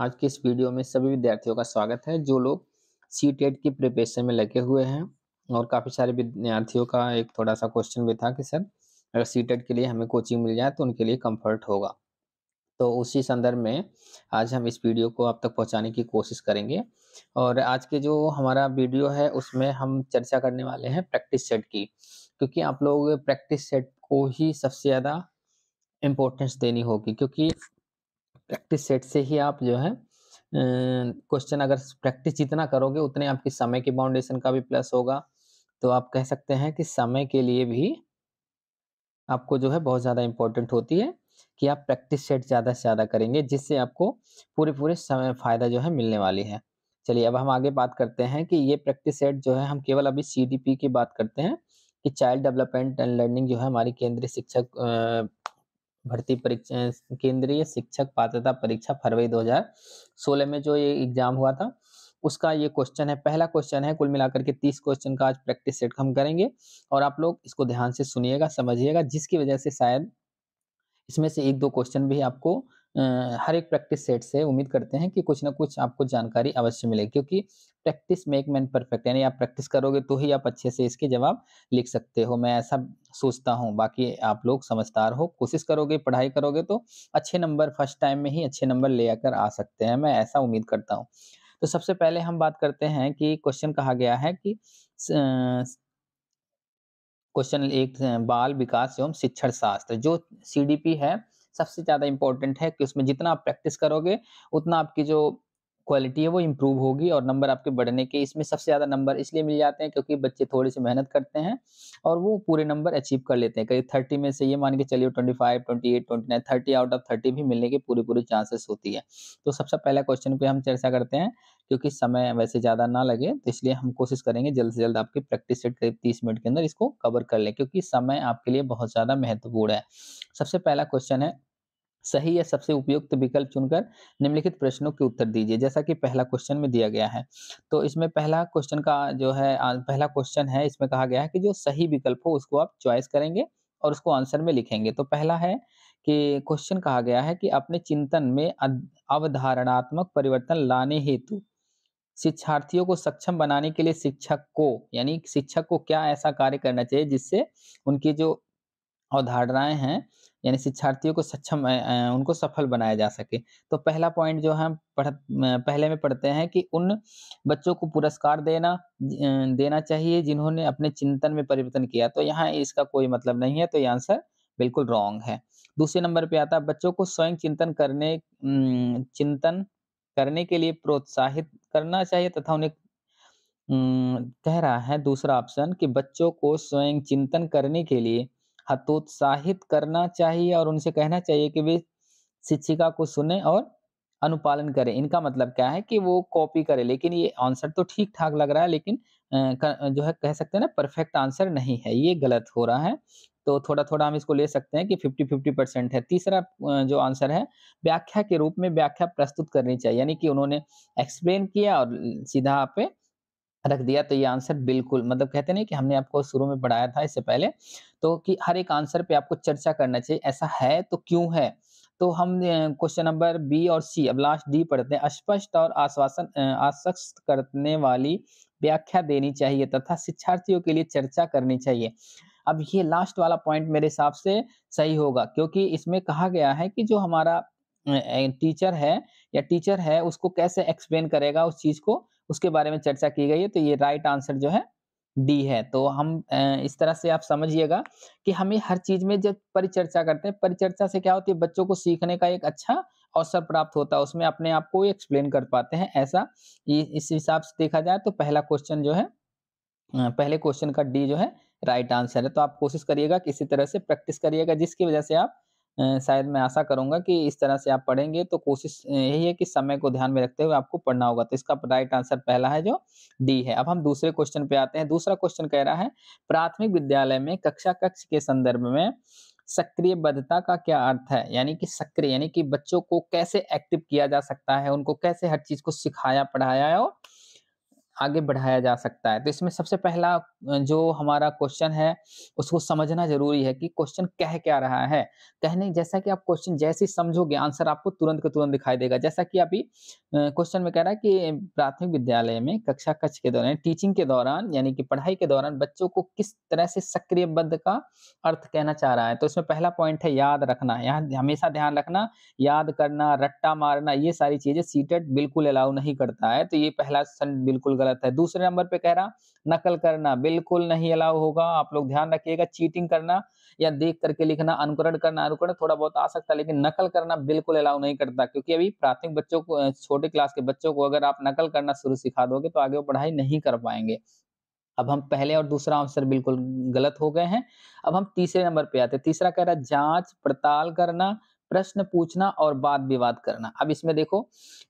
आज के इस वीडियो में सभी विद्यार्थियों का स्वागत है जो लोग सी टेट e की प्रिपरेशन में लगे हुए हैं और काफ़ी सारे विद्यार्थियों का एक थोड़ा सा क्वेश्चन भी था कि सर अगर सी टेट e के लिए हमें कोचिंग मिल जाए तो उनके लिए कम्फर्ट होगा तो उसी संदर्भ में आज हम इस वीडियो को आप तक पहुंचाने की कोशिश करेंगे और आज के जो हमारा वीडियो है उसमें हम चर्चा करने वाले हैं प्रैक्टिस सेट की क्योंकि आप लोग प्रैक्टिस सेट को ही सबसे ज़्यादा इम्पोर्टेंस देनी होगी क्योंकि प्रैक्टिस सेट से ही आप जो है क्वेश्चन अगर प्रैक्टिस जितना करोगे उतने आपके समय के बाउंडेशन का भी प्लस होगा तो आप कह सकते हैं कि समय के लिए भी आपको जो है बहुत ज़्यादा इम्पोर्टेंट होती है कि आप प्रैक्टिस सेट ज़्यादा से ज़्यादा करेंगे जिससे आपको पूरे पूरे समय फ़ायदा जो है मिलने वाली है चलिए अब हम आगे बात करते हैं कि ये प्रैक्टिस सेट जो है हम केवल अभी सी की बात करते हैं कि चाइल्ड डेवलपमेंट एंड लर्निंग जो है हमारी केंद्रीय शिक्षक भर्ती परीक्षा केंद्रीय शिक्षक पात्रता परीक्षा फरवरी 2016 में जो ये एग्जाम हुआ था उसका ये क्वेश्चन है पहला क्वेश्चन है कुल मिलाकर के तीस क्वेश्चन का आज प्रैक्टिस सेट हम करेंगे और आप लोग इसको ध्यान से सुनिएगा समझिएगा जिसकी वजह से शायद इसमें से एक दो क्वेश्चन भी आपको हर एक प्रैक्टिस सेट से उम्मीद करते हैं कि कुछ ना कुछ आपको जानकारी अवश्य मिलेगी क्योंकि प्रैक्टिस मेक मैन परफेक्ट यानी आप प्रैक्टिस करोगे तो ही आप अच्छे से इसके जवाब लिख सकते हो मैं ऐसा सोचता हूँ बाकी आप लोग समझदार हो कोशिश करोगे पढ़ाई करोगे तो अच्छे नंबर फर्स्ट टाइम में ही अच्छे नंबर ले आकर आ सकते हैं मैं ऐसा उम्मीद करता हूँ तो सबसे पहले हम बात करते हैं कि क्वेश्चन कहा गया है कि क्वेश्चन एक बाल विकास एवं शिक्षण शास्त्र जो सी है सबसे ज़्यादा इंपॉर्टेंट है कि उसमें जितना आप प्रैक्टिस करोगे उतना आपकी जो क्वालिटी है वो इम्प्रूव होगी और नंबर आपके बढ़ने के इसमें सबसे ज़्यादा नंबर इसलिए मिल जाते हैं क्योंकि बच्चे थोड़ी सी मेहनत करते हैं और वो पूरे नंबर अचीव कर लेते हैं करीब थर्टी में से ये मान के चलिए twenty five twenty eight twenty nine thirty out of thirty भी मिलने की पूरी पूरी चांसेस होती है तो सबसे पहला क्वेश्चन पे हम चर्चा करते हैं क्योंकि समय वैसे ज़्यादा ना लगे तो इसलिए हम कोशिश करेंगे जल्द से जल्द आपकी प्रैक्टिस सेट करीब तीस मिनट के अंदर इसको कवर कर लें क्योंकि समय आपके लिए बहुत ज़्यादा महत्वपूर्ण है सबसे पहला क्वेश्चन है सही या सबसे उपयुक्त विकल्प चुनकर निम्नलिखित प्रश्नों के उत्तर दीजिए जैसा कि पहला क्वेश्चन में दिया गया है तो इसमें पहला क्वेश्चन का जो है पहला क्वेश्चन है इसमें कहा गया है कि जो सही विकल्प हो उसको आप चॉइस करेंगे और उसको आंसर में लिखेंगे तो पहला है कि क्वेश्चन कहा गया है कि अपने चिंतन में अवधारणात्मक परिवर्तन लाने हेतु शिक्षार्थियों को सक्षम बनाने के लिए शिक्षक को यानी शिक्षक को क्या ऐसा कार्य करना चाहिए जिससे उनकी जो अवधारणाएं हैं यानी शिक्षार्थियों को सक्षम उनको सफल बनाया जा सके तो पहला पॉइंट जो है पढ़ पहले में पढ़ते हैं कि उन बच्चों को पुरस्कार देना देना चाहिए जिन्होंने अपने चिंतन में परिवर्तन किया तो यहाँ इसका कोई मतलब नहीं है तो ये आंसर बिल्कुल रॉन्ग है दूसरे नंबर पे आता है बच्चों को स्वयं चिंतन करने चिंतन करने के लिए प्रोत्साहित करना चाहिए तथा उन्हें कह रहा है दूसरा ऑप्शन कि बच्चों को स्वयं चिंतन करने के लिए हतोत्साहित करना चाहिए और उनसे कहना चाहिए कि वे शिक्षिका को सुने और अनुपालन करें इनका मतलब क्या है कि वो कॉपी करें लेकिन ये आंसर तो ठीक ठाक लग रहा है लेकिन जो है कह सकते हैं ना परफेक्ट आंसर नहीं है ये गलत हो रहा है तो थोड़ा थोड़ा हम इसको ले सकते हैं कि फिफ्टी फिफ्टी परसेंट है तीसरा जो आंसर है व्याख्या के रूप में व्याख्या प्रस्तुत करनी चाहिए यानी कि उन्होंने एक्सप्लेन किया और सीधा पे रख दिया तो ये आंसर बिल्कुल मतलब कहते नहीं कि हमने आपको शुरू में पढ़ाया था इससे पहले तो कि हर एक आंसर पे आपको चर्चा करना चाहिए ऐसा है तो क्यों है तो हम क्वेश्चन नंबर बी और सी अब लास्ट डी पढ़ते हैं स्पष्ट और आश्वासन आश्वस्त करने वाली व्याख्या देनी चाहिए तथा शिक्षार्थियों के लिए चर्चा करनी चाहिए अब ये लास्ट वाला पॉइंट मेरे हिसाब से सही होगा क्योंकि इसमें कहा गया है कि जो हमारा टीचर है या टीचर है उसको कैसे एक्सप्लेन करेगा उस चीज को उसके बारे में चर्चा की गई है तो ये राइट आंसर जो है डी है तो हम इस तरह से आप समझिएगा कि हमें हर चीज में जब परिचर्चा करते हैं परिचर्चा से क्या होती है बच्चों को सीखने का एक अच्छा अवसर प्राप्त होता है उसमें अपने आप को एक्सप्लेन कर पाते हैं ऐसा इस हिसाब से देखा जाए तो पहला क्वेश्चन जो है पहले क्वेश्चन का डी जो है राइट आंसर है तो आप कोशिश करिएगा कि इसी तरह से प्रैक्टिस करिएगा जिसकी वजह से आप शायद मैं आशा करूंगा कि इस तरह से आप पढ़ेंगे तो कोशिश यही है कि समय को ध्यान में रखते हुए आपको पढ़ना होगा तो इसका राइट आंसर पहला है जो डी है अब हम दूसरे क्वेश्चन पे आते हैं दूसरा क्वेश्चन कह रहा है प्राथमिक विद्यालय में कक्षा कक्ष के संदर्भ में सक्रिय बद्धता का क्या अर्थ है यानी कि सक्रिय यानी कि बच्चों को कैसे एक्टिव किया जा सकता है उनको कैसे हर चीज को सिखाया पढ़ाया और आगे बढ़ाया जा सकता है तो इसमें सबसे पहला जो हमारा क्वेश्चन है उसको समझना जरूरी है कि क्वेश्चन कह क्या रहा है कहने जैसा कि आप क्वेश्चन जैसे ही समझोगे आंसर आपको तुरंत के तुरंत दिखाई देगा जैसा कि अभी क्वेश्चन में कह रहा है कि प्राथमिक विद्यालय में कक्षा कक्ष के दौरान टीचिंग के दौरान यानी कि पढ़ाई के दौरान बच्चों को किस तरह से सक्रिय बद्ध का अर्थ कहना चाह रहा है तो इसमें पहला पॉइंट है याद रखना यहाँ हमेशा ध्यान रखना याद करना रट्टा मारना ये सारी चीजें सीटेट बिल्कुल अलाउ नहीं करता है तो ये पहला बिल्कुल गलत गलत है दूसरे नंबर पे कह रहा नकल करना बिल्कुल नहीं अलाउ होगा आप लोग ध्यान रखिएगा चीटिंग करना या देख करके लिखना अनुकरण करना अनुकरण थोड़ा बहुत आ सकता है लेकिन नकल करना बिल्कुल अलाउ नहीं करता क्योंकि अभी प्राथमिक बच्चों को छोटे क्लास के बच्चों को अगर आप नकल करना शुरू सिखा दोगे तो आगे वो पढ़ाई नहीं कर पाएंगे अब हम पहले और दूसरा आंसर बिल्कुल गलत हो गए हैं अब हम तीसरे नंबर पे आते हैं तीसरा कह रहा है जांच पड़ताल करना प्रश्न पूछना और वाद विवाद करना अब इसमें देखो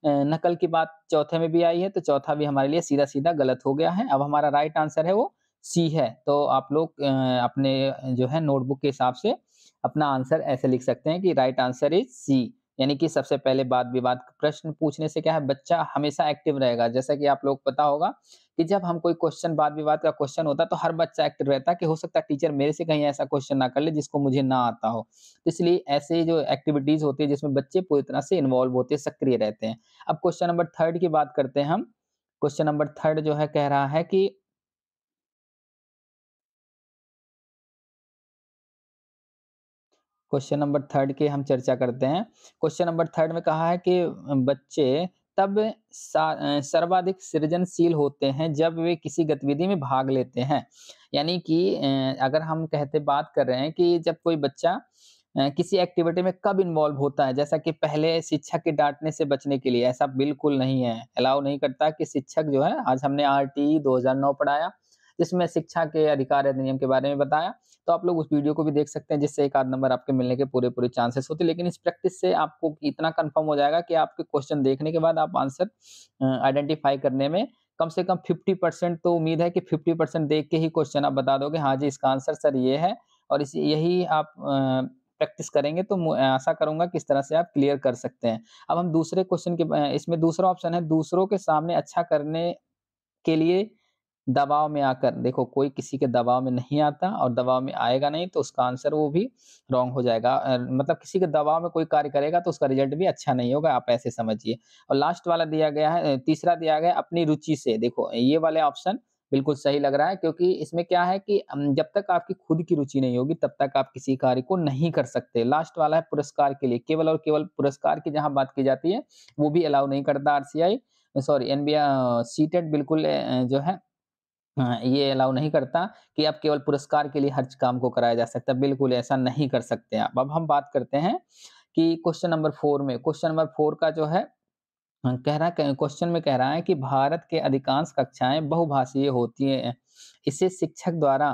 नकल की बात चौथे में भी आई है तो चौथा भी हमारे लिए सीधा सीधा गलत हो गया है अब हमारा राइट आंसर है वो सी है तो आप लोग अपने जो है नोटबुक के हिसाब से अपना आंसर ऐसे लिख सकते हैं कि राइट आंसर इज सी यानी कि सबसे पहले बात विवाद प्रश्न पूछने से क्या है बच्चा हमेशा एक्टिव रहेगा जैसा कि आप लोग पता होगा कि जब हम कोई क्वेश्चन वाद विवाद का क्वेश्चन होता है तो हर बच्चा एक्टिव रहता है कि हो सकता है टीचर मेरे से कहीं ऐसा क्वेश्चन ना कर ले जिसको मुझे ना आता हो तो इसलिए ऐसे जो एक्टिविटीज होती है जिसमें बच्चे पूरी तरह से इन्वॉल्व होते हैं सक्रिय रहते हैं अब क्वेश्चन नंबर थर्ड की बात करते हैं हम क्वेश्चन नंबर थर्ड जो है कह रहा है कि क्वेश्चन नंबर थर्ड की हम चर्चा करते हैं क्वेश्चन नंबर थर्ड में कहा है कि बच्चे तब सर्वाधिक सृजनशील होते हैं जब वे किसी गतिविधि में भाग लेते हैं यानी कि अगर हम कहते बात कर रहे हैं कि जब कोई बच्चा किसी एक्टिविटी में कब इन्वॉल्व होता है जैसा कि पहले शिक्षक के डांटने से बचने के लिए ऐसा बिल्कुल नहीं है अलाउ नहीं करता कि शिक्षक जो है आज हमने आर टी e दो पढ़ाया जिसमें शिक्षा के अधिकार अधिनियम के बारे में बताया तो आप लोग उस वीडियो को भी देख सकते हैं जिससे एक आध नंबर आपके मिलने के पूरे पूरे चांसेस होते लेकिन इस प्रैक्टिस से आपको इतना कन्फर्म हो जाएगा कि आपके क्वेश्चन देखने के बाद आप आंसर आइडेंटिफाई करने में कम से कम 50 परसेंट तो उम्मीद है कि 50 परसेंट देख के ही क्वेश्चन आप बता दोगे हाँ जी इसका आंसर सर ये है और इस यही आप प्रैक्टिस करेंगे तो आशा करूंगा कि इस तरह से आप क्लियर कर सकते हैं अब हम दूसरे क्वेश्चन के इसमें दूसरा ऑप्शन है दूसरों के सामने अच्छा करने के लिए दबाव में आकर देखो कोई किसी के दबाव में नहीं आता और दबाव में आएगा नहीं तो उसका आंसर वो भी रॉन्ग हो जाएगा मतलब किसी के दबाव में कोई कार्य करेगा तो उसका रिजल्ट भी अच्छा नहीं होगा आप ऐसे समझिए और लास्ट वाला दिया गया है तीसरा दिया गया अपनी रुचि से देखो ये वाले ऑप्शन बिल्कुल सही लग रहा है क्योंकि इसमें क्या है कि जब तक आपकी खुद की रुचि नहीं होगी तब तक आप किसी कार्य को नहीं कर सकते लास्ट वाला है पुरस्कार के लिए केवल और केवल पुरस्कार की जहां बात की जाती है वो भी अलाउ नहीं करता आरसीआई सॉरी एनबीआर सीटेट बिल्कुल जो है हाँ, ये अलाउ नहीं करता कि आप केवल पुरस्कार के लिए हर काम को कराया जा सकता बिल्कुल ऐसा नहीं कर सकते आप अब हम बात करते हैं कि क्वेश्चन नंबर फोर में क्वेश्चन नंबर फोर का जो है कह रहा है क्वेश्चन में कह रहा है कि भारत के अधिकांश कक्षाएं बहुभाषीय होती हैं इसे शिक्षक द्वारा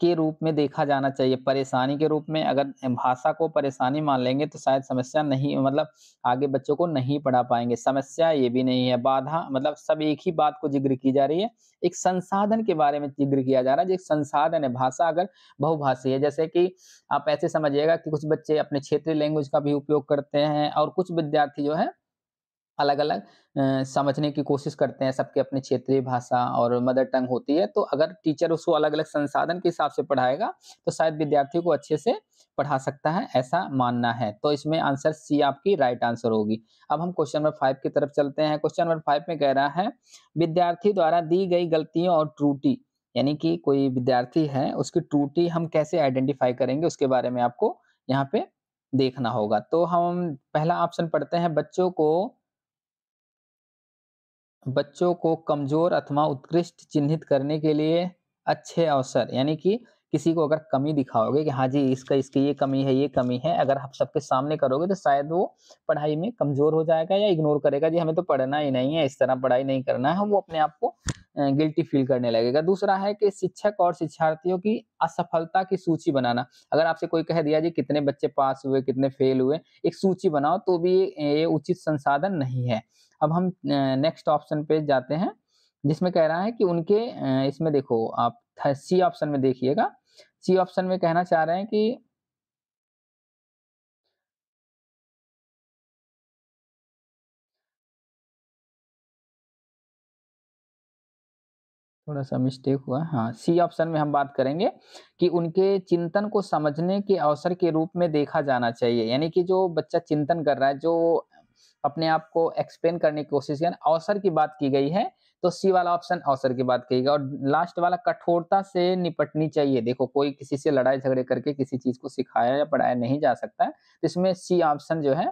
के रूप में देखा जाना चाहिए परेशानी के रूप में अगर भाषा को परेशानी मान लेंगे तो शायद समस्या नहीं मतलब आगे बच्चों को नहीं पढ़ा पाएंगे समस्या ये भी नहीं है बाधा मतलब सब एक ही बात को जिक्र की जा रही है एक संसाधन के बारे में जिक्र किया जा रहा है जो एक संसाधन है भाषा अगर बहुभाषी है जैसे कि आप ऐसे समझिएगा कि कुछ बच्चे अपने क्षेत्रीय लैंग्वेज का भी उपयोग करते हैं और कुछ विद्यार्थी जो है अलग अलग समझने की कोशिश करते हैं सबके अपने क्षेत्रीय भाषा और मदर टंग होती है तो अगर टीचर उसको अलग अलग संसाधन के हिसाब से पढ़ाएगा तो शायद विद्यार्थियों को अच्छे से पढ़ा सकता है ऐसा मानना है तो इसमें आंसर सी आपकी राइट आंसर होगी अब हम क्वेश्चन नंबर फाइव की तरफ चलते हैं क्वेश्चन नंबर फाइव में कह रहा है विद्यार्थी द्वारा दी गई गलतियों और त्रुटि यानी कि कोई विद्यार्थी है उसकी त्रुटि हम कैसे आइडेंटिफाई करेंगे उसके बारे में आपको यहाँ पे देखना होगा तो हम पहला ऑप्शन पढ़ते हैं बच्चों को बच्चों को कमजोर अथवा उत्कृष्ट चिन्हित करने के लिए अच्छे अवसर यानी कि किसी को अगर कमी दिखाओगे कि हाँ जी इसका इसकी ये कमी है ये कमी है अगर आप सबके सामने करोगे तो शायद वो पढ़ाई में कमजोर हो जाएगा या इग्नोर करेगा जी हमें तो पढ़ना ही नहीं है इस तरह पढ़ाई नहीं करना है वो अपने आप को गिल्टी फील करने लगेगा दूसरा है कि शिक्षक और शिक्षार्थियों की असफलता की सूची बनाना अगर आपसे कोई कह दिया जी कितने बच्चे पास हुए कितने फेल हुए एक सूची बनाओ तो भी ये उचित संसाधन नहीं है अब हम नेक्स्ट ऑप्शन पे जाते हैं जिसमें कह रहा है कि उनके इसमें देखो आप सी ऑप्शन में देखिएगा सी ऑप्शन में कहना चाह रहे हैं कि थोड़ा सा मिस्टेक हुआ हाँ सी ऑप्शन में हम बात करेंगे कि उनके चिंतन को समझने के अवसर के रूप में देखा जाना चाहिए यानी कि जो बच्चा चिंतन कर रहा है जो अपने आप को एक्सप्लेन करने की कोशिश किया अवसर की बात की गई है तो सी वाला ऑप्शन अवसर की बात गई और लास्ट वाला कठोरता से निपटनी चाहिए देखो कोई किसी से लड़ाई झगड़े करके किसी चीज को सिखाया या पढ़ाया नहीं जा सकता है तो इसमें सी ऑप्शन जो है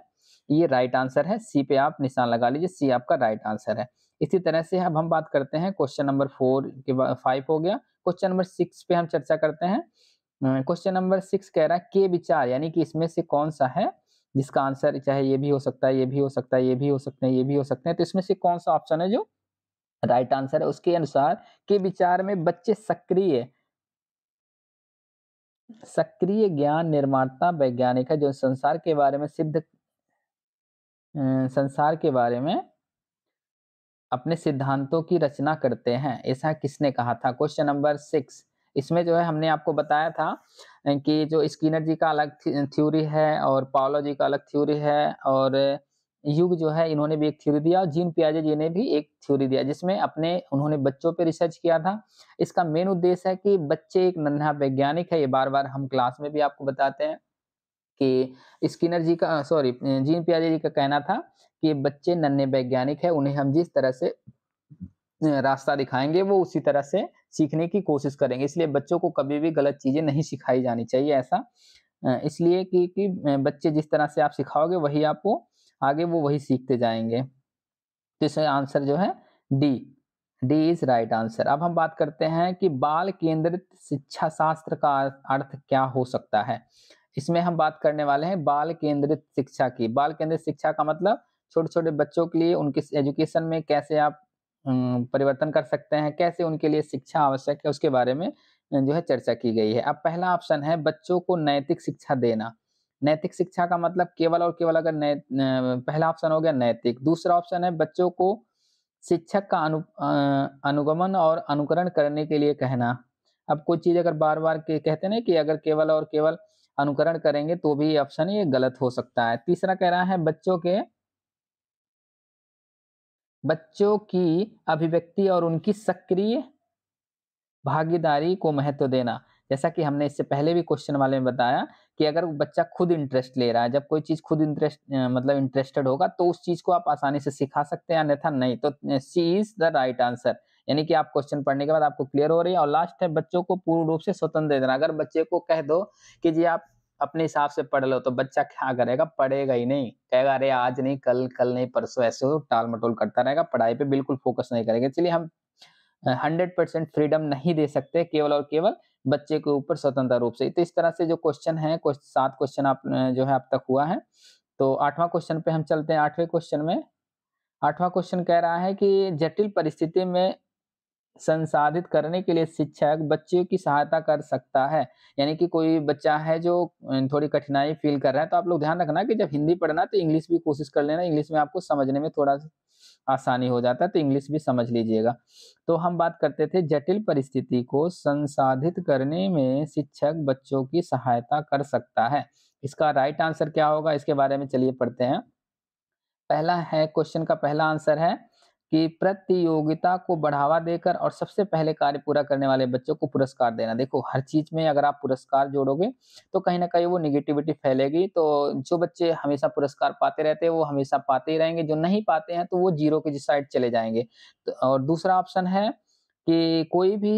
ये राइट आंसर है सी पे आप निशान लगा लीजिए सी आपका राइट आंसर है इसी तरह से अब हम बात करते हैं क्वेश्चन नंबर फोर के फाइव हो गया क्वेश्चन नंबर सिक्स पे हम चर्चा करते हैं क्वेश्चन नंबर सिक्स कह रहा है के विचार यानी कि इसमें से कौन सा है जिसका आंसर चाहे ये भी हो सकता है ये भी हो सकता है ये भी हो सकते हैं ये भी हो सकते हैं तो इसमें से कौन सा ऑप्शन है जो राइट आंसर है उसके अनुसार के विचार में बच्चे सक्रिय सक्रिय ज्ञान निर्माता वैज्ञानिक है जो संसार के बारे में सिद्ध संसार के बारे में अपने सिद्धांतों की रचना करते हैं ऐसा किसने कहा था क्वेश्चन नंबर सिक्स इसमें जो है हमने आपको बताया था कि जो स्किनर जी का अलग थ्योरी है और पावलो जी का अलग थ्योरी है और युग जो है इन्होंने भी एक थ्योरी दिया और जीन पियाजे जी ने भी एक थ्योरी दिया जिसमें अपने उन्होंने बच्चों पे रिसर्च किया था इसका मेन उद्देश्य है कि बच्चे एक नन्हा वैज्ञानिक है ये बार बार हम क्लास में भी आपको बताते हैं कि स्किनर जी का सॉरी जीन पियाजे जी का कहना था कि बच्चे नन्हे वैज्ञानिक है उन्हें हम जिस तरह से रास्ता दिखाएंगे वो उसी तरह से सीखने की कोशिश करेंगे इसलिए बच्चों को कभी भी गलत चीज़ें नहीं सिखाई जानी चाहिए ऐसा इसलिए कि, कि बच्चे जिस तरह से आप सिखाओगे वही आपको आगे वो वही सीखते जाएंगे तो इसमें आंसर जो है D D is right answer अब हम बात करते हैं कि बाल केंद्रित शिक्षा शास्त्र का अर्थ क्या हो सकता है इसमें हम बात करने वाले हैं बाल केंद्रित शिक्षा की बाल केंद्रित शिक्षा का मतलब छोटे छोटे बच्चों के लिए उनके एजुकेशन में कैसे आप परिवर्तन कर सकते हैं कैसे उनके लिए शिक्षा आवश्यक है उसके बारे में जो है चर्चा की गई है अब पहला ऑप्शन है बच्चों को नैतिक शिक्षा देना नैतिक शिक्षा का मतलब केवल और केवल अगर नै पहला ऑप्शन हो गया नैतिक दूसरा ऑप्शन है बच्चों को शिक्षक का अनु अनुगमन और अनुकरण करने के लिए कहना अब कोई चीज अगर बार बार के कहते ना कि अगर केवल और केवल अनुकरण करेंगे तो भी ऑप्शन ये गलत हो सकता है तीसरा कह रहा है बच्चों के बच्चों की अभिव्यक्ति और उनकी सक्रिय भागीदारी को महत्व देना जैसा कि हमने इससे पहले भी क्वेश्चन वाले में बताया कि अगर बच्चा खुद इंटरेस्ट ले रहा है जब कोई चीज खुद इंटरेस्ट मतलब इंटरेस्टेड होगा तो उस चीज को आप आसानी से सिखा सकते हैं अन्यथा नहीं तो C is the right answer यानी कि आप क्वेश्चन पढ़ने के बाद आपको क्लियर हो रही है और लास्ट है बच्चों को पूर्ण रूप से स्वतंत्र दे देना अगर बच्चे को कह दो कि जी आप अपने हिसाब से पढ़ लो तो बच्चा क्या करेगा पढ़ेगा ही नहीं कहेगा अरे आज नहीं कल कल नहीं परसों ऐसे हो टाल मटोल करता रहेगा पढ़ाई पे बिल्कुल फोकस नहीं करेगा इसलिए हम हंड्रेड परसेंट फ्रीडम नहीं दे सकते केवल और केवल बच्चे के ऊपर स्वतंत्र रूप से तो इस तरह से जो क्वेश्चन है सात क्वेश्चन आप जो है अब तक हुआ है तो आठवां क्वेश्चन पे हम चलते हैं आठवें क्वेश्चन में आठवां क्वेश्चन कह रहा है कि जटिल परिस्थिति में संसाधित करने के लिए शिक्षक बच्चे की सहायता कर सकता है यानी कि कोई बच्चा है जो थोड़ी कठिनाई फील कर रहा है तो आप लोग ध्यान रखना कि जब हिंदी पढ़ना तो इंग्लिश भी कोशिश कर लेना इंग्लिश में आपको समझने में थोड़ा आसानी हो जाता है तो इंग्लिश भी समझ लीजिएगा तो हम बात करते थे जटिल परिस्थिति को संसाधित करने में शिक्षक बच्चों की सहायता कर सकता है इसका राइट आंसर क्या होगा इसके बारे में चलिए पढ़ते हैं पहला है क्वेश्चन का पहला आंसर है कि प्रतियोगिता को बढ़ावा देकर और सबसे पहले कार्य पूरा करने वाले बच्चों को पुरस्कार देना देखो हर चीज में अगर आप पुरस्कार जोड़ोगे तो कहीं ना कहीं वो निगेटिविटी फैलेगी तो जो बच्चे हमेशा पुरस्कार पाते रहते हैं वो हमेशा पाते ही रहेंगे जो नहीं पाते हैं तो वो जीरो के जिस साइड चले जाएंगे तो और दूसरा ऑप्शन है कि कोई भी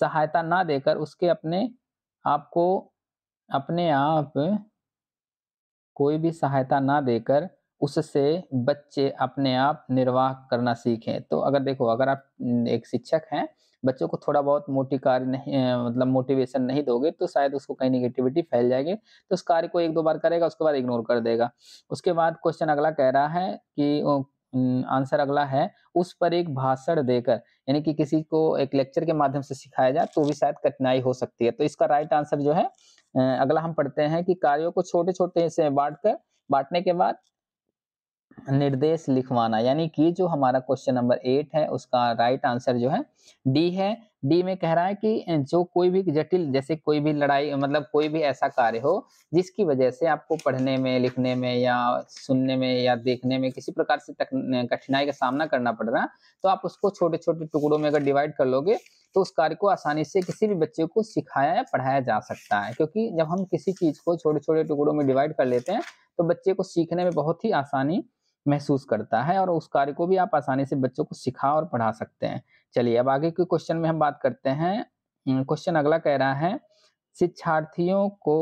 सहायता ना देकर उसके अपने आपको अपने आप कोई भी सहायता ना देकर उससे बच्चे अपने आप निर्वाह करना सीखें तो अगर देखो अगर आप एक शिक्षक हैं बच्चों को थोड़ा बहुत मोटी कार्य नहीं मतलब मोटिवेशन नहीं दोगे तो शायद उसको कहीं निगेटिविटी फैल जाएगी तो उस कार्य को एक दो बार करेगा उसके बाद इग्नोर कर देगा उसके बाद क्वेश्चन अगला कह रहा है कि आंसर अगला है उस पर एक भाषण देकर यानी कि किसी को एक लेक्चर के माध्यम से सिखाया जाए तो भी शायद कठिनाई हो सकती है तो इसका राइट आंसर जो है अगला हम पढ़ते हैं कि कार्यों को छोटे छोटे से बांट कर बांटने के बाद निर्देश लिखवाना यानी कि जो हमारा क्वेश्चन नंबर एट है उसका राइट आंसर जो है डी है डी में कह रहा है कि जो कोई भी जटिल जैसे कोई भी लड़ाई मतलब कोई भी ऐसा कार्य हो जिसकी वजह से आपको पढ़ने में लिखने में या सुनने में या देखने में किसी प्रकार से कठिनाई का सामना करना पड़ रहा है तो आप उसको छोटे छोटे टुकड़ों में अगर डिवाइड कर लोगे तो उस कार्य को आसानी से किसी भी बच्चे को सिखाया या पढ़ाया जा सकता है क्योंकि जब हम किसी चीज को छोटे छोटे टुकड़ों में डिवाइड कर लेते हैं तो बच्चे को सीखने में बहुत ही आसानी महसूस करता है और उस कार्य को भी आप आसानी से बच्चों को सिखा और पढ़ा सकते हैं चलिए अब आगे के क्वेश्चन में हम बात करते हैं क्वेश्चन हम्म, अगला कह रहा है शिक्षार्थियों को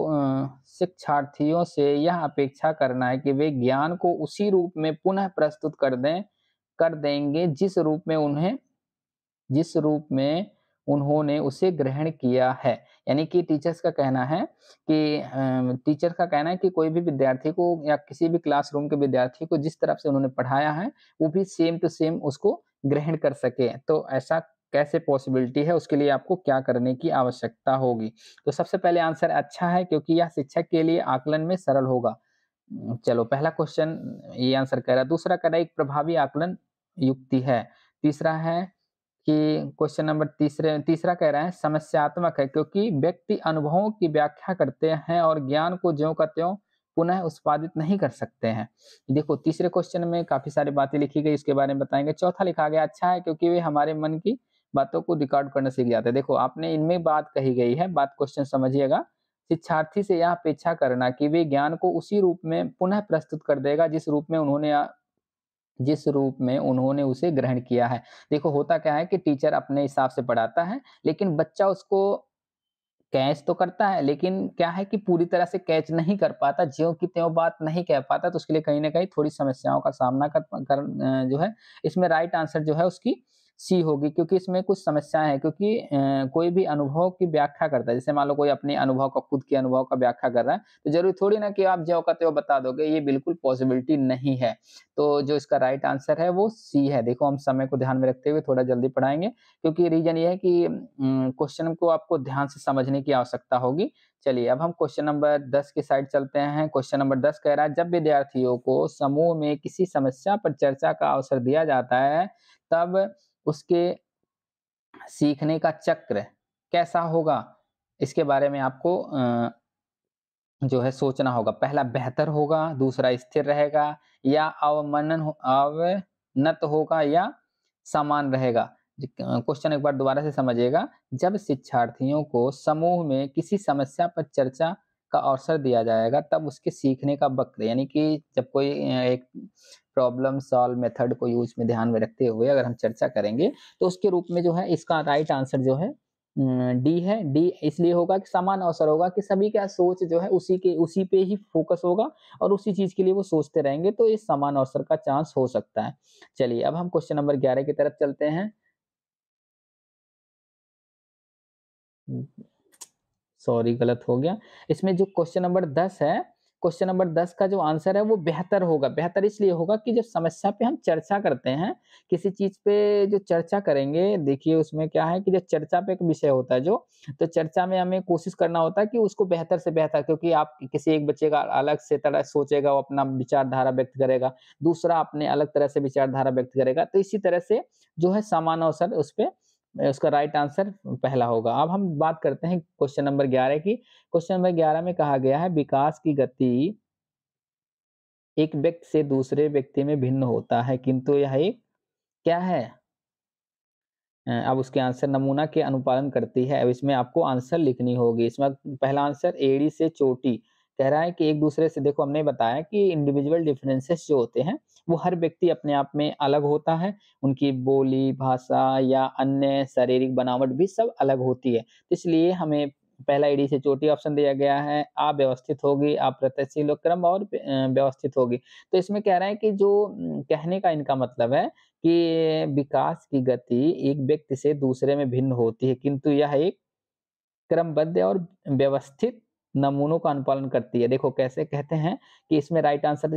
शिक्षार्थियों से यह अपेक्षा करना है कि वे ज्ञान को उसी रूप में पुनः प्रस्तुत कर दें कर देंगे जिस रूप में उन्हें जिस रूप में उन्होंने उसे ग्रहण किया है यानी कि टीचर्स का कहना है कि टीचर का कहना है कि कोई भी विद्यार्थी को या किसी भी क्लासरूम के विद्यार्थी को जिस तरफ से उन्होंने पढ़ाया है वो भी सेम टू सेम उसको ग्रहण कर सके तो ऐसा कैसे पॉसिबिलिटी है उसके लिए आपको क्या करने की आवश्यकता होगी तो सबसे पहले आंसर अच्छा है क्योंकि यह शिक्षक के लिए आकलन में सरल होगा चलो पहला क्वेश्चन ये आंसर कह रहा है दूसरा कह रहा है एक प्रभावी आकलन युक्ति है तीसरा है कि क्वेश्चन नंबर तीसरे तीसरा कह रहा है समस्यात्मक है क्योंकि व्यक्ति अनुभवों की व्याख्या करते हैं और ज्ञान को ज्यो का त्यों पुनः उत्पादित नहीं कर सकते हैं देखो तीसरे क्वेश्चन में काफी सारी बातें लिखी गई इसके बारे में बताएंगे चौथा लिखा गया अच्छा है क्योंकि वे हमारे मन की बातों को रिकॉर्ड करना सीख जाते हैं देखो आपने इनमें बात कही गई है बात क्वेश्चन समझिएगा शिक्षार्थी से यह अपेक्षा करना कि वे ज्ञान को उसी रूप में पुनः प्रस्तुत कर देगा जिस रूप में उन्होंने जिस रूप में उन्होंने उसे ग्रहण किया है देखो होता क्या है कि टीचर अपने हिसाब से पढ़ाता है लेकिन बच्चा उसको कैच तो करता है लेकिन क्या है कि पूरी तरह से कैच नहीं कर पाता ज्यो की त्यों बात नहीं कह पाता तो उसके लिए कहीं ना कहीं थोड़ी समस्याओं का सामना कर, कर जो है इसमें राइट आंसर जो है उसकी सी होगी क्योंकि इसमें कुछ समस्या है क्योंकि कोई भी अनुभव की व्याख्या करता है जैसे मान लो कोई अपने अनुभव का खुद के अनुभव का व्याख्या कर रहा है तो जरूरी थोड़ी ना कि आप जो कहते हो बता दोगे ये बिल्कुल पॉसिबिलिटी नहीं है तो जो इसका राइट आंसर है वो सी है देखो हम समय को ध्यान में रखते हुए थोड़ा जल्दी पढ़ाएंगे क्योंकि रीजन ये है कि क्वेश्चन को आपको ध्यान से समझने की आवश्यकता होगी चलिए अब हम क्वेश्चन नंबर दस की साइड चलते हैं क्वेश्चन नंबर दस कह रहा है जब विद्यार्थियों को समूह में किसी समस्या पर चर्चा का अवसर दिया जाता है तब उसके सीखने का चक्र कैसा होगा इसके बारे में आपको जो है सोचना होगा पहला बेहतर होगा दूसरा स्थिर रहेगा या अवमनन अवनत होगा या समान रहेगा क्वेश्चन एक बार दोबारा से समझिएगा जब शिक्षार्थियों को समूह में किसी समस्या पर चर्चा का अवसर दिया जाएगा तब उसके सीखने का वक्त यानी कि जब कोई एक प्रॉब्लम सॉल्व मेथड को यूज में ध्यान में रखते हुए अगर हम चर्चा करेंगे तो उसके रूप में जो है इसका राइट आंसर जो है डी है डी इसलिए होगा कि समान अवसर होगा कि सभी का सोच जो है उसी के उसी पे ही फोकस होगा और उसी चीज के लिए वो सोचते रहेंगे तो इस समान अवसर का चांस हो सकता है चलिए अब हम क्वेश्चन नंबर ग्यारह की तरफ चलते हैं सॉरी गलत हो गया इसमें जो क्वेश्चन नंबर दस है क्वेश्चन नंबर दस का जो आंसर है वो बेहतर होगा बेहतर इसलिए होगा कि जब समस्या पे हम चर्चा करते हैं किसी चीज पे जो चर्चा करेंगे देखिए उसमें क्या है कि जब चर्चा पे एक विषय होता है जो तो चर्चा में हमें कोशिश करना होता है कि उसको बेहतर से बेहतर क्योंकि आप किसी एक बच्चे का अलग से तरह सोचेगा वो अपना विचारधारा व्यक्त करेगा दूसरा अपने अलग तरह से विचारधारा व्यक्त करेगा तो इसी तरह से जो है समान अवसर उस पर उसका राइट आंसर पहला होगा अब हम बात करते हैं क्वेश्चन नंबर ग्यारह की क्वेश्चन नंबर ग्यारह में कहा गया है विकास की गति एक व्यक्ति से दूसरे व्यक्ति में भिन्न होता है किंतु यह एक क्या है अब उसके आंसर नमूना के अनुपालन करती है अब इसमें आपको आंसर लिखनी होगी इसमें पहला आंसर एड़ी से चोटी कह रहा है कि एक दूसरे से देखो हमने बताया कि इंडिविजुअल डिफरेंसेस जो होते हैं वो हर व्यक्ति अपने आप में अलग होता है उनकी बोली भाषा या अन्य शारीरिक बनावट भी सब अलग होती है तो इसलिए हमें पहला ईडी से चोटी ऑप्शन दिया गया है अव्यवस्थित होगी अप्रत्याशील क्रम और व्यवस्थित होगी तो इसमें कह रहा है कि जो कहने का इनका मतलब है कि विकास की गति एक व्यक्ति से दूसरे में भिन्न होती है किंतु यह एक क्रमबद्ध और व्यवस्थित नमूनों का अनुपालन करती है देखो कैसे कहते हैं कि इसमें राइट आंसर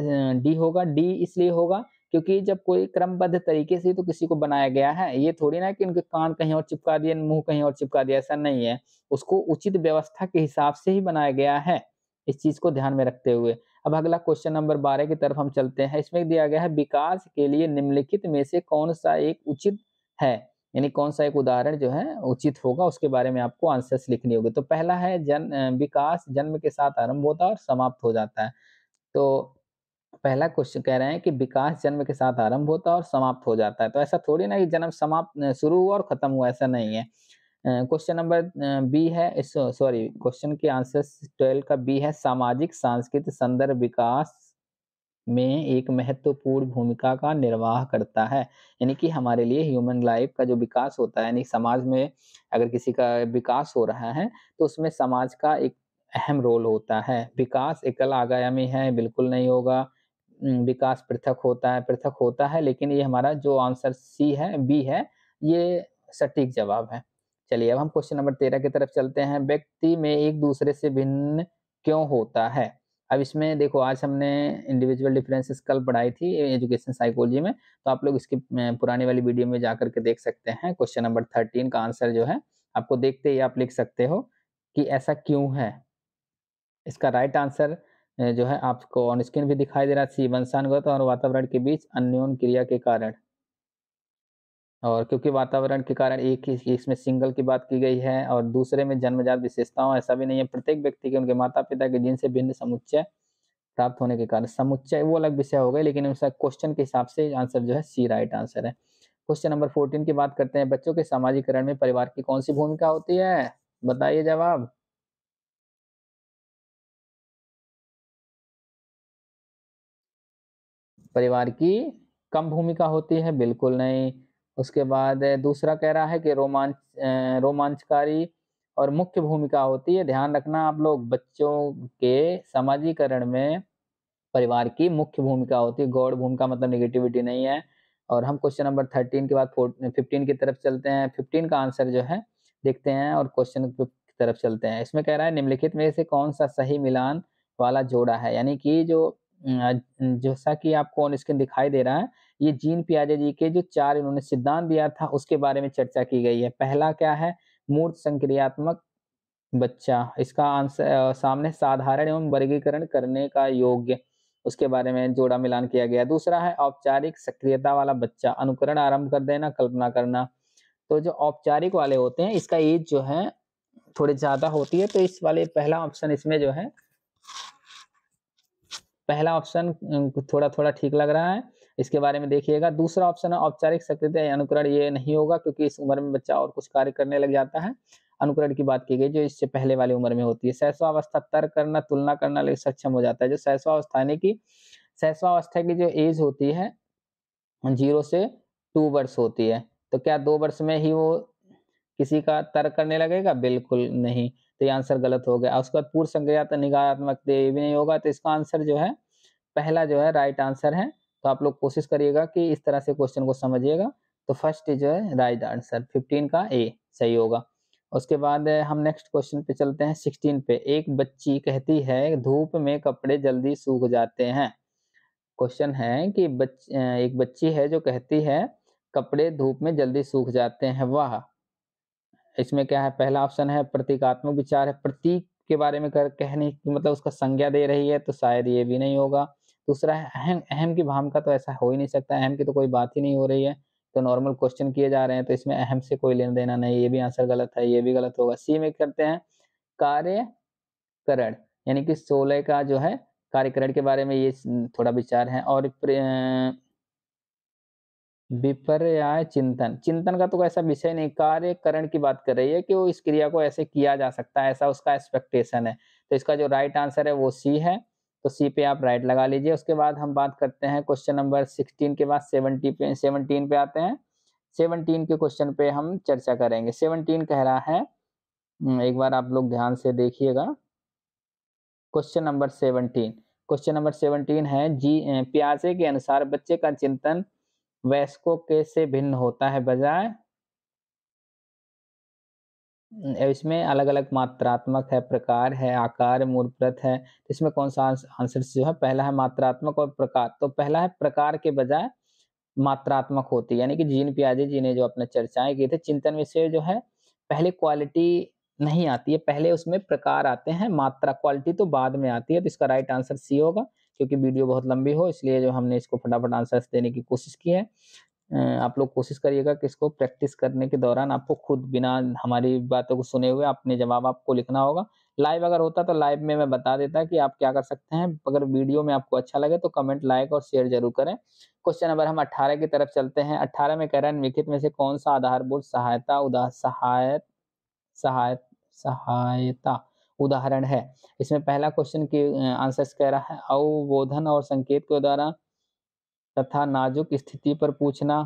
डी होगा डी इसलिए होगा क्योंकि जब कोई क्रमबद्ध तरीके से तो किसी को बनाया गया है ये थोड़ी ना कि उनके कान कहीं और चिपका दिया मुंह कहीं और चिपका दिया ऐसा नहीं है उसको उचित व्यवस्था के हिसाब से ही बनाया गया है इस चीज को ध्यान में रखते हुए अब अगला क्वेश्चन नंबर बारह की तरफ हम चलते हैं इसमें दिया गया है विकास के लिए निम्नलिखित में से कौन सा एक उचित है यानी कौन सा एक उदाहरण जो है उचित होगा उसके बारे में आपको आंसर्स लिखनी होगी तो पहला है जन विकास जन्म के साथ आरंभ होता है और समाप्त हो जाता है तो पहला क्वेश्चन कह रहे हैं कि विकास जन्म के साथ आरंभ होता है और समाप्त हो जाता है तो ऐसा थोड़ी ना कि जन्म समाप्त शुरू हुआ और खत्म हुआ ऐसा नहीं है क्वेश्चन नंबर बी है सॉरी क्वेश्चन के आंसर ट्वेल्व का बी है सामाजिक सांस्कृतिक संदर्भ विकास में एक महत्वपूर्ण भूमिका का निर्वाह करता है यानी कि हमारे लिए ह्यूमन लाइफ का जो विकास होता है यानी समाज में अगर किसी का विकास हो रहा है तो उसमें समाज का एक अहम रोल होता है विकास एकल आगामी है बिल्कुल नहीं होगा विकास पृथक होता है पृथक होता है लेकिन ये हमारा जो आंसर सी है बी है ये सटीक जवाब है चलिए अब हम क्वेश्चन नंबर तेरह की तरफ चलते हैं व्यक्ति में एक दूसरे से भिन्न क्यों होता है अब इसमें देखो आज हमने इंडिविजुअल डिफरेंसेस कल पढ़ाई थी एजुकेशन साइकोलॉजी में तो आप लोग इसकी पुरानी वाली वीडियो में जा करके देख सकते हैं क्वेश्चन नंबर थर्टीन का आंसर जो है आपको देखते ही आप लिख सकते हो कि ऐसा क्यों है इसका राइट आंसर जो है आपको ऑन स्क्रीन भी दिखाई दे रहा है सी वंशानुगत और वातावरण के बीच अन्योन क्रिया के कारण और क्योंकि वातावरण के कारण एक ही इसमें सिंगल की बात की गई है और दूसरे में जन्मजात विशेषताओं ऐसा भी नहीं है प्रत्येक व्यक्ति के उनके माता पिता के जिनसे भिन्न समुच्चय प्राप्त होने के कारण समुच्चय वो अलग विषय हो गए लेकिन उसका क्वेश्चन के हिसाब से आंसर जो है सी राइट आंसर है क्वेश्चन नंबर फोर्टीन की बात करते हैं बच्चों के सामाजिकरण में परिवार की कौन सी भूमिका होती है बताइए जवाब परिवार की कम भूमिका होती है बिल्कुल नहीं उसके बाद दूसरा कह रहा है कि रोमांच रोमांचकारी और मुख्य भूमिका होती है ध्यान रखना आप लोग बच्चों के समाजीकरण में परिवार की मुख्य भूमिका होती है गौड़ भूमिका मतलब निगेटिविटी नहीं है और हम क्वेश्चन नंबर थर्टीन के बाद फिफ्टीन की तरफ चलते हैं फिफ्टीन का आंसर जो है देखते हैं और क्वेश्चन की तरफ चलते हैं इसमें कह रहा है निम्नलिखित में से कौन सा सही मिलान वाला जोड़ा है यानी कि जो जैसा कि आपको ऑन स्क्रीन दिखाई दे रहा है ये जीन पियाजे जी के जो चार इन्होंने सिद्धांत दिया था उसके बारे में चर्चा की गई है पहला क्या है मूर्त संक्रियात्मक बच्चा इसका आंसर सामने साधारण एवं वर्गीकरण करने का योग्य उसके बारे में जोड़ा मिलान किया गया दूसरा है औपचारिक सक्रियता वाला बच्चा अनुकरण आरंभ कर देना कल्पना करना तो जो औपचारिक वाले होते हैं इसका एज जो है थोड़ी ज्यादा होती है तो इस वाले पहला ऑप्शन इसमें जो है पहला ऑप्शन थोड़ा थोड़ा ठीक लग रहा है इसके बारे में देखिएगा दूसरा ऑप्शन है औपचारिक सक्रिय अनुकरण ये नहीं होगा क्योंकि इस उम्र में बच्चा और कुछ कार्य करने लग जाता है अनुकरण की बात की गई जो इससे पहले वाली उम्र में होती है सहसवावस्था तर्क करना तुलना करना सक्षम हो जाता है जो शैशवावस्था यानी कि सहसवावस्था की जो एज होती है जीरो से टू वर्ष होती है तो क्या दो वर्ष में ही वो किसी का तर्क करने लगेगा बिल्कुल नहीं तो ये आंसर गलत हो गया उसके बाद पूर्व संज्ञात निगात्मक ये भी नहीं होगा तो इसका आंसर जो है पहला जो है राइट आंसर है तो आप लोग कोशिश करिएगा कि इस तरह से क्वेश्चन को समझिएगा तो फर्स्ट जो है राइट आंसर फिफ्टीन का ए सही होगा उसके बाद हम नेक्स्ट क्वेश्चन पे चलते हैं सिक्सटीन पे एक बच्ची कहती है धूप में कपड़े जल्दी सूख जाते हैं क्वेश्चन है कि बच, एक बच्ची है जो कहती है कपड़े धूप में जल्दी सूख जाते हैं वह इसमें क्या है पहला ऑप्शन है प्रतीकात्मक विचार है प्रतीक के बारे में कर कहने मतलब उसका संज्ञा दे रही है तो शायद ये भी नहीं होगा दूसरा है अहम अहम की भाव का तो ऐसा हो ही नहीं सकता अहम की तो कोई बात ही नहीं हो रही है तो नॉर्मल क्वेश्चन किए जा रहे हैं तो इसमें अहम से कोई लेना देना नहीं ये भी आंसर गलत है ये भी गलत होगा सी में करते हैं कार्यकरण यानी कि सोलह का जो है कार्यकरण के बारे में ये थोड़ा विचार है और विपर्याय चिंतन चिंतन का तो ऐसा विषय नहीं कार्यकरण की बात कर रही है कि वो इस क्रिया को ऐसे किया जा सकता है ऐसा उसका एक्सपेक्टेशन है तो इसका जो राइट आंसर है वो सी है तो सी पे आप राइट लगा लीजिए उसके बाद हम बात करते हैं क्वेश्चन नंबर सिक्सटीन के बाद सेवनटी पे सेवनटीन पे आते हैं सेवनटीन के क्वेश्चन पे हम चर्चा करेंगे सेवनटीन कह रहा है हम्म, एक बार आप लोग ध्यान से देखिएगा question number seventeen question number seventeen है जी प्याजे के अनुसार बच्चे का चिंतन वैस्को के से भिन्न होता है बजाय इसमें अलग-अलग मात्रात्मक है, प्रकार है, आकार मूर्प्रत है। तो इसमें कौन-सा आंसर जो है पहला है मात्रात्मक और प्रकार। तो पहला है प्रकार के बजाय मात्रात्मक होती है, यानी कि जीन प्याजी जी ने जो अपने चर्चाएं की थी, चिंतन विषय जो है पहले क्वालिटी नहीं आती है, पहले उसमें प्रकार आते हैं, मात्रा क्वालिटी तो बाद में आती है। तो इसका राइट आंसर सी होगा क्योंकि वीडियो बहुत लंबी हो इसलिए जो हमने इसको फटाफट आंसर देने की कोशिश की है। आप लोग कोशिश करिएगा कि इसको प्रैक्टिस करने के दौरान आपको खुद बिना हमारी बातों को सुने हुए अपने जवाब आपको लिखना होगा लाइव अगर होता तो लाइव में मैं बता देता कि आप क्या कर सकते हैं अगर वीडियो में आपको अच्छा लगे तो कमेंट लाइक और शेयर जरूर करें क्वेश्चन नंबर हम 18 की तरफ चलते हैं 18 में कह रहे हैं निम्नलिखित में से कौन सा आधारभूत सहायता उदाह सहाय सहाय सहायता उदाहरण है इसमें पहला क्वेश्चन की आंसर कह रहा है अवबोधन और संकेत के द्वारा तथा नाजुक स्थिति पर पूछना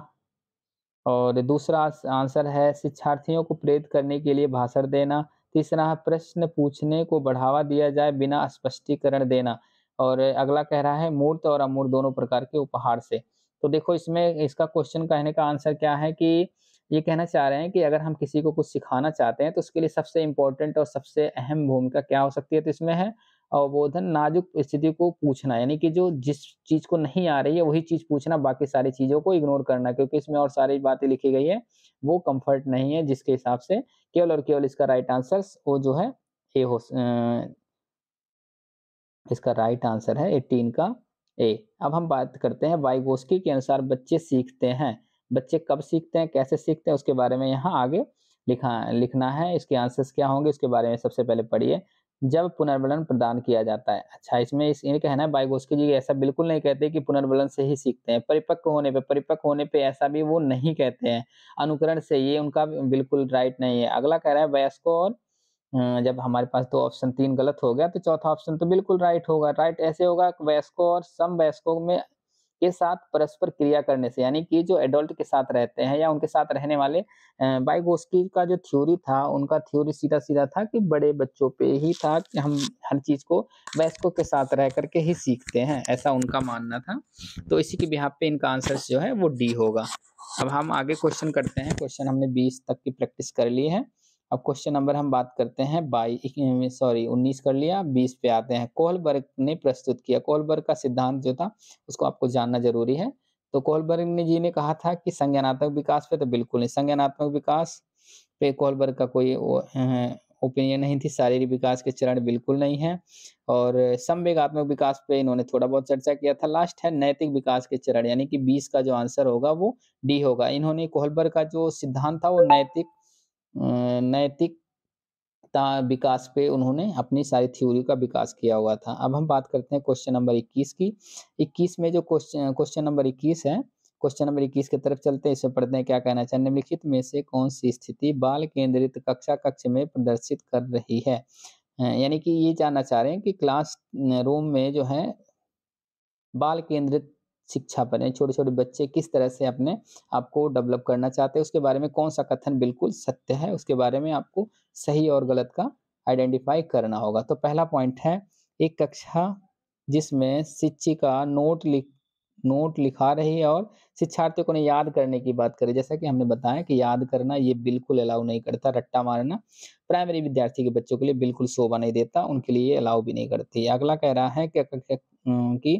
और दूसरा आंसर है शिक्षार्थियों को प्रेरित करने के लिए भाषण देना तीसरा है प्रश्न पूछने को बढ़ावा दिया जाए बिना स्पष्टीकरण देना और अगला कह रहा है मूर्त और अमूर्त दोनों प्रकार के उपहार से तो देखो इसमें इसका क्वेश्चन कहने का आंसर क्या है कि ये कहना चाह रहे हैं कि अगर हम किसी को कुछ सिखाना चाहते हैं तो उसके लिए सबसे इम्पोर्टेंट और सबसे अहम भूमिका क्या हो सकती है तो इसमें है अवबोधन नाजुक स्थिति को पूछना यानी कि जो जिस चीज को नहीं आ रही है वही चीज पूछना बाकी सारी चीजों को इग्नोर करना क्योंकि इसमें और सारी बातें लिखी गई है वो कंफर्ट नहीं है जिसके हिसाब से केवल और केवल इसका राइट आंसर वो जो है ए हो इसका राइट आंसर है एटीन का ए अब हम बात करते हैं वाइगोस्की के अनुसार बच्चे सीखते हैं बच्चे कब सीखते हैं कैसे सीखते हैं उसके बारे में यहाँ आगे लिखा लिखना है इसके आंसर्स क्या होंगे इसके बारे में सबसे पहले पढ़िए जब पुनर्वलन प्रदान किया जाता है अच्छा इसमें इस ये कहना है बाइगोस्की जी ऐसा बिल्कुल नहीं कहते कि पुनर्वलन से ही सीखते हैं परिपक्व होने पे परिपक्व होने पे ऐसा भी वो नहीं कहते हैं अनुकरण से ये उनका बिल्कुल राइट नहीं है अगला कह रहा है वयस्कों और जब हमारे पास दो ऑप्शन तीन गलत हो गया तो चौथा ऑप्शन तो बिल्कुल राइट होगा राइट ऐसे होगा वयस्कों और सम वयस्कों में के साथ परस्पर क्रिया करने से यानी कि जो एडल्ट के साथ रहते हैं या उनके साथ रहने वाले बाइगोस्की का जो थ्योरी था उनका थ्योरी सीधा सीधा था कि बड़े बच्चों पे ही था कि हम हर चीज को वयस्कों के साथ रह करके ही सीखते हैं ऐसा उनका मानना था तो इसी के बिहार पे इनका आंसर जो है वो डी होगा अब हम आगे क्वेश्चन करते हैं क्वेश्चन हमने बीस तक की प्रैक्टिस कर ली है अब क्वेश्चन नंबर हम बात करते हैं बाई सॉरी उन्नीस कर लिया बीस पे आते हैं कोहलबर्ग ने प्रस्तुत किया कोहलबर्ग का सिद्धांत जो था उसको आपको जानना जरूरी है तो कोहलबर्ग ने जी ने कहा था कि संज्ञानात्मक विकास पे तो बिल्कुल नहीं संज्ञानात्मक विकास पे कोहलबर्ग का कोई ओपिनियन नहीं थी शारीरिक विकास के चरण बिल्कुल नहीं है और संवेगात्मक विकास पे इन्होंने थोड़ा बहुत चर्चा किया था लास्ट है नैतिक विकास के चरण यानी कि बीस का जो आंसर होगा वो डी होगा इन्होंने कोहलबर्ग का जो सिद्धांत था वो नैतिक नैतिकता विकास पे उन्होंने अपनी सारी थ्योरी का विकास किया हुआ था अब हम बात करते हैं क्वेश्चन नंबर 21 की 21 में जो क्वेश्चन क्वेश्चन नंबर 21 है क्वेश्चन नंबर इक्कीस की तरफ चलते हैं इसमें पढ़ते हैं क्या कहना चाहिए निम्नलिखित में से कौन सी स्थिति बाल केंद्रित कक्षा कक्ष में प्रदर्शित कर रही है यानी कि ये जानना चाह रहे हैं कि क्लास रूम में जो है बाल केंद्रित शिक्षा पर छोटे छोटे बच्चे किस तरह से अपने आपको डेवलप करना चाहते हैं उसके बारे में कौन सा कथन बिल्कुल सत्य है उसके बारे में आपको सही और गलत का आइडेंटिफाई करना होगा तो पहला पॉइंट है एक कक्षा जिसमें शिक्षिका नोट लिख नोट लिखा रही है और शिक्षार्थियों को ने याद करने की बात करें जैसा कि हमने बताया कि याद करना ये बिल्कुल अलाउ नहीं करता रट्टा मारना प्राइमरी विद्यार्थी के बच्चों के लिए बिल्कुल शोभा नहीं देता उनके लिए अलाउ भी नहीं करती अगला कह रहा है कि, कि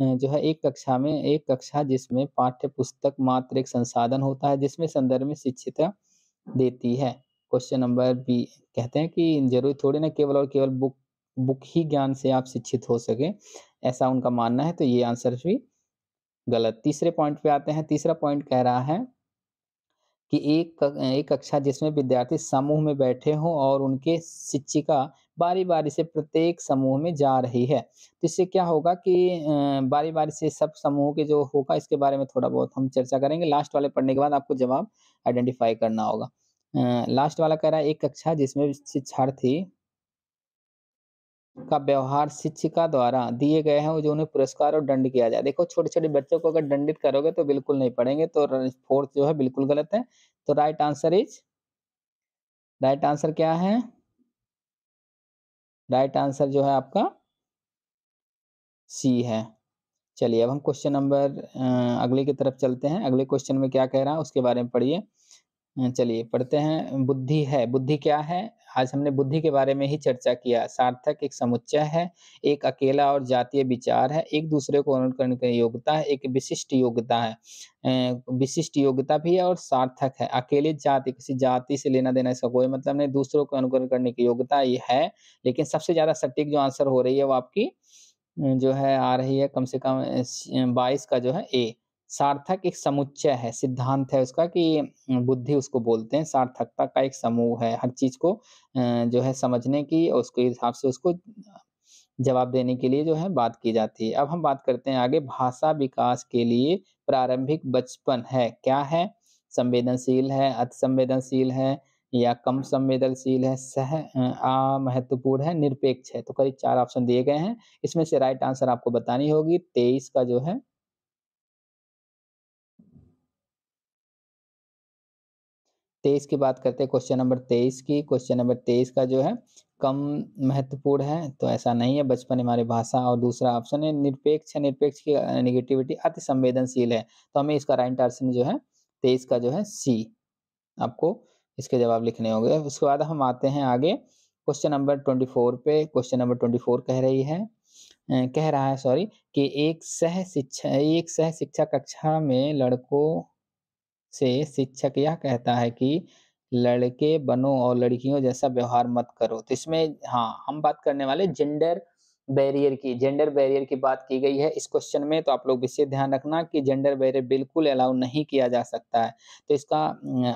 जो है एक कक्षा में एक कक्षा जिसमें पाठ्य पुस्तक मात्र एक संसाधन होता है जिसमें संदर्भ में शिक्षिता देती है क्वेश्चन नंबर बी कहते हैं कि जरूरी थोड़ी ना केवल और केवल बुक बुक ही ज्ञान से आप शिक्षित हो सके ऐसा उनका मानना है तो ये आंसर भी गलत तीसरे पॉइंट पे आते हैं तीसरा पॉइंट कह रहा है कि एक एक कक्षा जिसमें विद्यार्थी समूह में बैठे हों और उनके शिक्षिका बारी बारी से प्रत्येक समूह में जा रही है तो इससे क्या होगा कि बारी बारी से सब समूह के जो होगा इसके बारे में थोड़ा बहुत हम चर्चा करेंगे लास्ट वाले पढ़ने के बाद आपको जवाब आइडेंटिफाई करना होगा लास्ट वाला कह रहा है एक कक्षा जिसमें शिक्षार्थी का व्यवहार शिक्षिका द्वारा दिए गए हैं जो उन्हें पुरस्कार और दंड किया जाए देखो छोटे छोटे बच्चों को अगर दंडित करोगे तो बिल्कुल नहीं पढ़ेंगे तो फोर्थ जो है बिल्कुल गलत है तो right answer is right answer क्या है राइट आंसर जो है आपका सी है चलिए अब हम क्वेश्चन नंबर अगले की तरफ चलते हैं अगले क्वेश्चन में क्या कह रहा है उसके बारे में पढ़िए चलिए पढ़ते हैं बुद्धि है बुद्धि क्या है आज हमने बुद्धि के बारे में ही चर्चा किया सार्थक एक समुच्चय है एक अकेला और जातीय विचार है एक दूसरे को अनुकरण करने की योग्यता है एक विशिष्ट योग्यता है विशिष्ट योग्यता भी है और सार्थक है अकेले जाति किसी जाति से लेना देना इसका कोई मतलब नहीं दूसरों को अनुकरण करने की योग्यता ये है लेकिन सबसे ज्यादा सटीक जो आंसर हो रही है वो आपकी जो है आ रही है कम से कम बाईस का जो है ए सार्थक एक समुच्चय है सिद्धांत है उसका कि बुद्धि उसको बोलते हैं सार्थकता का एक समूह है हर चीज को जो है समझने की और उसके हिसाब से उसको जवाब देने के लिए जो है बात की जाती है अब हम बात करते हैं आगे भाषा विकास के लिए प्रारंभिक बचपन है क्या है संवेदनशील है अति संवेदनशील है या कम संवेदनशील है सह आ महत्वपूर्ण है निरपेक्ष है तो करीब चार ऑप्शन दिए गए हैं इसमें से राइट आंसर आपको बतानी होगी तेईस का जो है तेईस की बात करते हैं क्वेश्चन नंबर तेईस की क्वेश्चन नंबर तेईस का जो है कम महत्वपूर्ण है तो ऐसा नहीं है बचपन हमारी भाषा और दूसरा ऑप्शन है निरपेक्ष निरपेक्ष की निगेटिविटी अति संवेदनशील है तो हमें इसका राइट आंसर जो है तेईस का जो है सी आपको इसके जवाब लिखने होंगे उसके बाद हम आते हैं आगे क्वेश्चन नंबर ट्वेंटी फोर पे क्वेश्चन नंबर ट्वेंटी फोर कह रही है कह रहा है सॉरी कि एक सह शिक्षा एक सह शिक्षा कक्षा में लड़कों से शिक्षक यह कहता है कि लड़के बनो और लड़कियों जैसा व्यवहार मत करो तो इसमें हाँ हम बात करने वाले जेंडर बैरियर की जेंडर बैरियर की बात की गई है इस क्वेश्चन में तो आप लोग विशेष ध्यान रखना कि जेंडर बैरियर बिल्कुल अलाउ नहीं किया जा सकता है तो इसका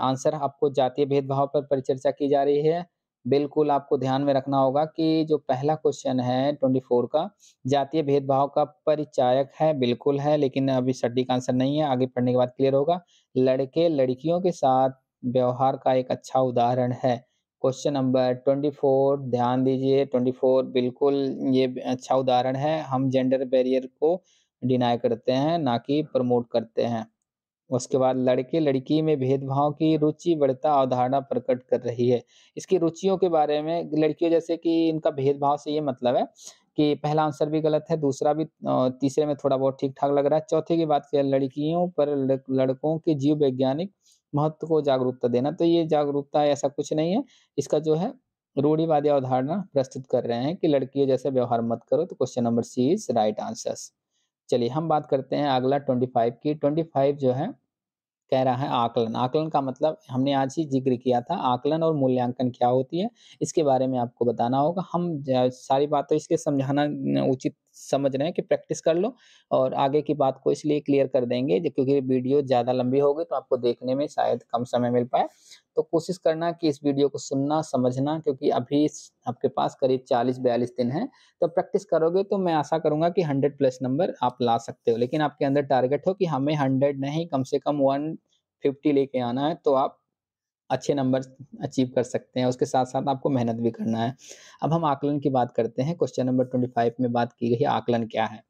आंसर अं, आपको जातीय भेदभाव पर परिचर्चा की जा रही है बिल्कुल आपको ध्यान में रखना होगा कि जो पहला क्वेश्चन है ट्वेंटी फोर का जातीय भेदभाव का परिचायक है बिल्कुल है लेकिन अभी सटीक आंसर नहीं है आगे पढ़ने के बाद क्लियर होगा लड़के लड़कियों के साथ व्यवहार का एक अच्छा उदाहरण है क्वेश्चन नंबर ट्वेंटी फोर ध्यान दीजिए ट्वेंटी फोर बिल्कुल ये अच्छा उदाहरण है हम जेंडर बैरियर को डिनाई करते हैं ना कि प्रमोट करते हैं उसके बाद लड़के लड़की में भेदभाव की रुचि बढ़ता अवधारणा प्रकट कर रही है इसकी रुचियों के बारे में लड़कियों जैसे कि इनका भेदभाव से ये मतलब है कि पहला आंसर भी गलत है दूसरा भी तीसरे में थोड़ा बहुत ठीक ठाक लग रहा है चौथे की बात किया लड़कियों पर लड़कों के जीव वैज्ञानिक महत्व को जागरूकता देना तो ये जागरूकता ऐसा कुछ नहीं है इसका जो है रूढ़ीवादी अवधारणा प्रस्तुत कर रहे हैं कि लड़कियों जैसे व्यवहार मत करो तो question number C is right answer चलिए हम बात करते हैं अगला ट्वेंटी फाइव की ट्वेंटी फाइव जो है कह रहा है आकलन आकलन का मतलब हमने आज ही जिक्र किया था आकलन और मूल्यांकन क्या होती है इसके बारे में आपको बताना होगा हम सारी बातें इसके समझाना उचित समझ रहे हैं कि प्रैक्टिस कर लो और आगे की बात को इसलिए क्लियर कर देंगे क्योंकि वीडियो ज़्यादा लंबी होगी तो आपको देखने में शायद कम समय मिल पाए तो कोशिश करना कि इस वीडियो को सुनना समझना क्योंकि अभी आपके पास करीब 40-42 दिन है तो प्रैक्टिस करोगे तो मैं आशा करूंगा कि 100 प्लस नंबर आप ला सकते हो लेकिन आपके अंदर टारगेट हो कि हमें 100 नहीं कम से कम 150 लेके आना है तो आप अच्छे नंबर अचीव कर सकते हैं उसके साथ साथ आपको मेहनत भी करना है अब हम आकलन की बात करते हैं क्वेश्चन नंबर ट्वेंटी फाइव में बात की गई आकलन क्या है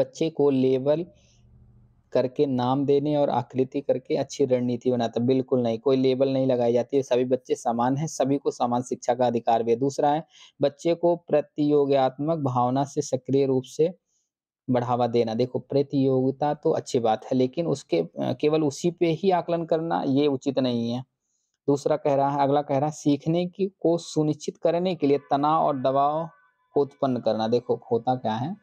बच्चे को लेवल करके नाम देने और आकृति करके अच्छी रणनीति बनाता बिल्कुल नहीं कोई लेबल नहीं लगाई जाती है सभी बच्चे समान हैं सभी को समान शिक्षा का अधिकार भी है दूसरा है बच्चे को प्रतियोगात्मक भावना से सक्रिय रूप से बढ़ावा देना देखो प्रतियोगिता तो अच्छी बात है लेकिन उसके केवल उसी पे ही आकलन करना ये उचित नहीं है दूसरा कह रहा है अगला कह रहा है सीखने की को सुनिश्चित करने के लिए तनाव और दबाव को उत्पन्न करना देखो होता क्या है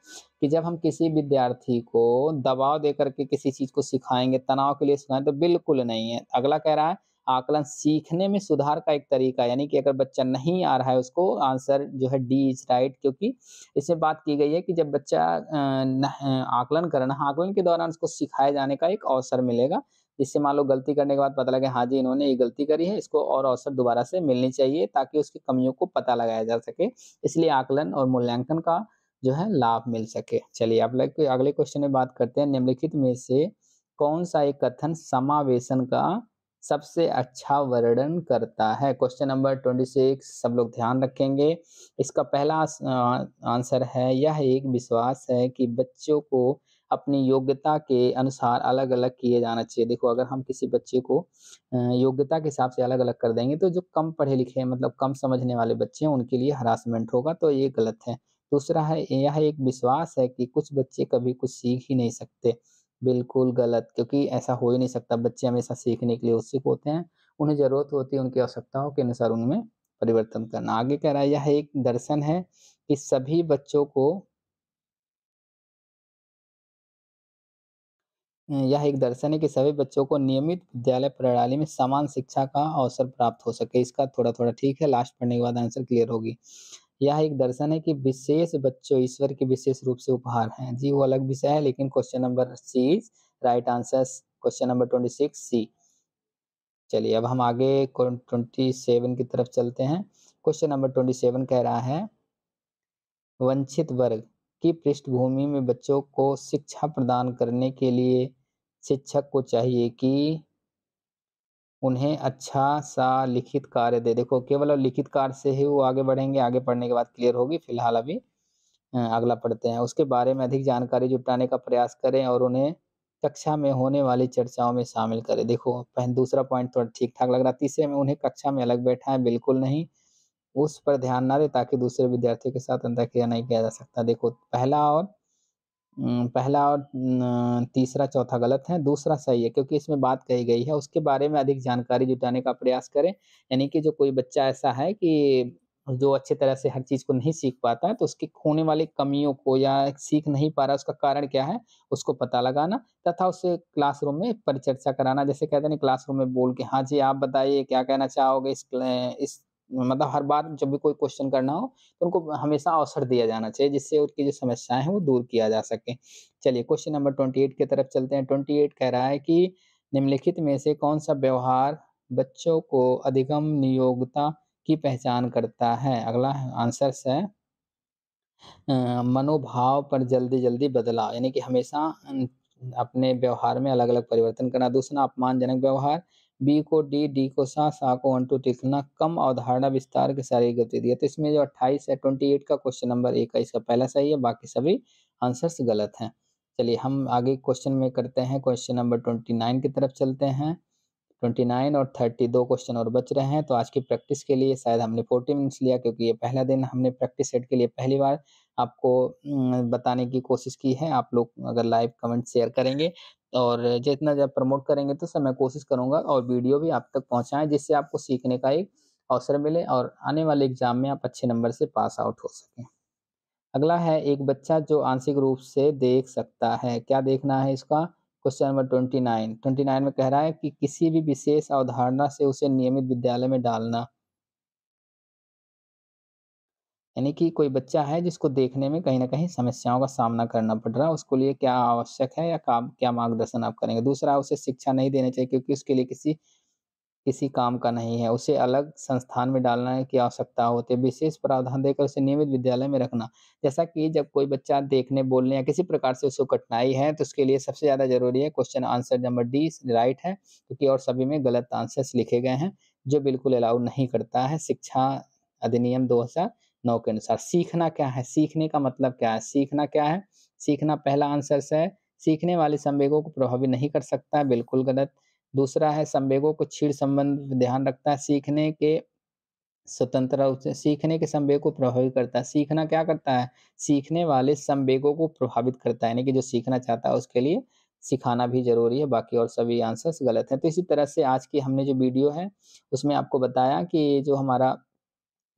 कि जब हम किसी विद्यार्थी को दबाव दे करके किसी चीज को सिखाएंगे तनाव के लिए सिखाएंगे तो बिल्कुल नहीं है अगला कह रहा है आकलन सीखने में सुधार का एक तरीका यानी कि अगर बच्चा नहीं आ रहा है उसको आंसर जो है डी इज राइट क्योंकि इसमें बात की गई है कि जब बच्चा आकलन करना आकलन के दौरान उसको सिखाए जाने का एक अवसर मिलेगा जिससे मान लो गलती करने के बाद पता लगे हाँ जी इन्होंने ये गलती करी है इसको और अवसर दोबारा से मिलनी चाहिए ताकि उसकी कमियों को पता लगाया जा सके इसलिए आकलन और मूल्यांकन का जो है लाभ मिल सके चलिए आप लोग अगले क्वेश्चन में बात करते हैं निम्नलिखित में से कौन सा एक कथन समावेशन का सबसे अच्छा वर्णन करता है क्वेश्चन नंबर ट्वेंटी सिक्स सब लोग ध्यान रखेंगे इसका पहला आंसर है यह एक विश्वास है कि बच्चों को अपनी योग्यता के अनुसार अलग अलग किए जाना चाहिए देखो अगर हम किसी बच्चे को योग्यता के हिसाब से अलग अलग कर देंगे तो जो कम पढ़े लिखे मतलब कम समझने वाले बच्चे हैं उनके लिए हरासमेंट होगा तो ये गलत है दूसरा है यह एक विश्वास है कि कुछ बच्चे कभी कुछ सीख ही नहीं सकते बिल्कुल गलत क्योंकि ऐसा हो ही नहीं सकता बच्चे हमेशा सीखने के लिए उत्सुक होते हैं उन्हें जरूरत होती है उनकी आवश्यकताओं के अनुसार उनमें परिवर्तन करना आगे कह रहा है यह एक दर्शन है कि सभी बच्चों को यह एक दर्शन है कि सभी बच्चों को नियमित विद्यालय प्रणाली में समान शिक्षा का अवसर प्राप्त हो सके इसका थोड़ा थोड़ा ठीक है लास्ट पढ़ने के बाद आंसर क्लियर होगी यह एक दर्शन है कि विशेष बच्चों ईश्वर के विशेष रूप से उपहार हैं जी वो अलग विषय है लेकिन question number C is right answer question number twenty six C चलिए अब हम आगे ट्वेंटी सेवन की तरफ चलते हैं क्वेश्चन नंबर ट्वेंटी सेवन कह रहा है वंचित वर्ग की पृष्ठभूमि में बच्चों को शिक्षा प्रदान करने के लिए शिक्षक को चाहिए कि उन्हें अच्छा सा लिखित कार्य दे देखो केवल और लिखित कार्य से ही वो आगे बढ़ेंगे आगे पढ़ने के बाद क्लियर होगी फिलहाल अभी अगला पढ़ते हैं उसके बारे में अधिक जानकारी जुटाने का प्रयास करें और उन्हें कक्षा में होने वाली चर्चाओं में शामिल करें देखो पहले दूसरा पॉइंट थोड़ा तो ठीक ठाक लग रहा तीसरे में उन्हें कक्षा में अलग बैठा है बिल्कुल नहीं उस पर ध्यान ना दे ताकि दूसरे विद्यार्थियों के साथ अंतक्रिया नहीं किया जा सकता देखो पहला और पहला और तीसरा चौथा गलत है दूसरा सही है क्योंकि इसमें बात कही गई है उसके बारे में अधिक जानकारी जुटाने का प्रयास करें यानी कि जो कोई बच्चा ऐसा है कि जो अच्छे तरह से हर चीज़ को नहीं सीख पाता है तो उसकी होने वाली कमियों को या सीख नहीं पा रहा उसका कारण क्या है उसको पता लगाना तथा उसे क्लासरूम में परिचर्चा कराना जैसे कहते हैं क्लासरूम में बोल के हाँ जी आप बताइए क्या कहना चाहोगे इस इस मतलब हर बार जब भी कोई क्वेश्चन करना हो तो उनको हमेशा अवसर दिया जाना चाहिए जिससे उनकी जो समस्याएं हैं वो दूर किया जा सके चलिए क्वेश्चन नंबर ट्वेंटी एट की तरफ चलते हैं ट्वेंटी एट कह रहा है कि निम्नलिखित में से कौन सा व्यवहार बच्चों को अधिगम नियोगता की पहचान करता है अगला आंसर है मनोभाव पर जल्दी जल्दी बदलाव यानी कि हमेशा अपने व्यवहार में अलग अलग परिवर्तन करना दूसरा अपमानजनक व्यवहार बी को डी डी को सा सा को वन टू लिखना कम अवधारणा विस्तार के सारे गति दिया तो इसमें जो अट्ठाईस है ट्वेंटी एट का क्वेश्चन नंबर एक है इसका पहला सही है बाकी सभी आंसर्स गलत हैं चलिए हम आगे क्वेश्चन में करते हैं क्वेश्चन नंबर ट्वेंटी नाइन की तरफ चलते हैं ट्वेंटी नाइन और थर्टी दो क्वेश्चन और बच रहे हैं तो आज की प्रैक्टिस के लिए शायद हमने फोर्टी मिनट्स लिया क्योंकि ये पहला दिन हमने प्रैक्टिस सेट के लिए पहली बार आपको बताने की कोशिश की है आप लोग अगर लाइव कमेंट शेयर करेंगे और जितना जब प्रमोट करेंगे तो सर मैं कोशिश करूँगा और वीडियो भी आप तक पहुँचाएँ जिससे आपको सीखने का एक अवसर मिले और आने वाले एग्जाम में आप अच्छे नंबर से पास आउट हो सकें अगला है एक बच्चा जो आंशिक रूप से देख सकता है क्या देखना है इसका question number twenty nine twenty nine में कह रहा है कि किसी भी विशेष अवधारणा से उसे नियमित विद्यालय में डालना यानी कि कोई बच्चा है जिसको देखने में कहीं ना कहीं समस्याओं का सामना करना पड़ रहा है उसको लिए क्या आवश्यक है या क्या मार्गदर्शन आप करेंगे दूसरा उसे शिक्षा नहीं देना चाहिए क्योंकि उसके लिए किसी किसी काम का नहीं है उसे अलग संस्थान में डालना की आवश्यकता होती है विशेष प्रावधान देकर उसे नियमित विद्यालय में रखना जैसा कि जब कोई बच्चा देखने बोलने या किसी प्रकार से उसको कठिनाई है तो उसके लिए सबसे ज़्यादा जरूरी है question answer number D right है क्योंकि और सभी में गलत आंसर्स लिखे गए हैं जो बिल्कुल अलाउ नहीं करता है शिक्षा अधिनियम दो हज़ार नौ के अनुसार सीखना क्या है सीखने का मतलब क्या है सीखना क्या है सीखना पहला आंसर से है सीखने वाले संवेगों को प्रभावी नहीं कर सकता है बिल्कुल गलत दूसरा है संवेगों को छीड़ संबंध ध्यान रखता है सीखने के स्वतंत्र रूप से सीखने के संवेग को प्रभावित करता है सीखना क्या करता है सीखने वाले संवेगों को प्रभावित करता है यानी कि जो सीखना चाहता है उसके लिए सिखाना भी जरूरी है बाकी और सभी आंसर्स गलत हैं तो इसी तरह से आज की हमने जो वीडियो है उसमें आपको बताया कि जो हमारा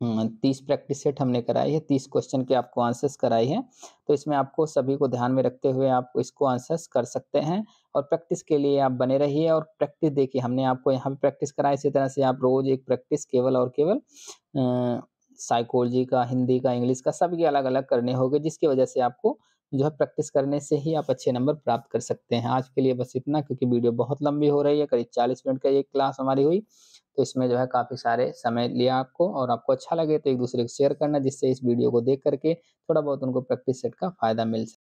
हम्म, तीस प्रैक्टिस सेट हमने कराई है तीस क्वेश्चन के आपको आंसर्स कराई है तो इसमें आपको सभी को ध्यान में रखते हुए आप इसको आंसर्स कर सकते हैं और प्रैक्टिस के लिए आप बने रहिए और प्रैक्टिस देखिए हमने आपको यहाँ पे प्रैक्टिस कराई इसी तरह से आप रोज एक प्रैक्टिस केवल और केवल साइकोलॉजी का हिंदी का इंग्लिश का सभी अलग अलग करने होंगे जिसकी वजह से आपको जो है प्रैक्टिस करने से ही आप अच्छे नंबर प्राप्त कर सकते हैं आज के लिए बस इतना क्योंकि वीडियो बहुत लंबी हो रही है करीब चालीस मिनट का ये क्लास हमारी हुई तो इसमें जो है काफ़ी सारे समय लिया आपको और आपको अच्छा लगे तो एक दूसरे को शेयर करना जिससे इस वीडियो को देख करके थोड़ा बहुत उनको प्रैक्टिस सेट का फ़ायदा मिल सके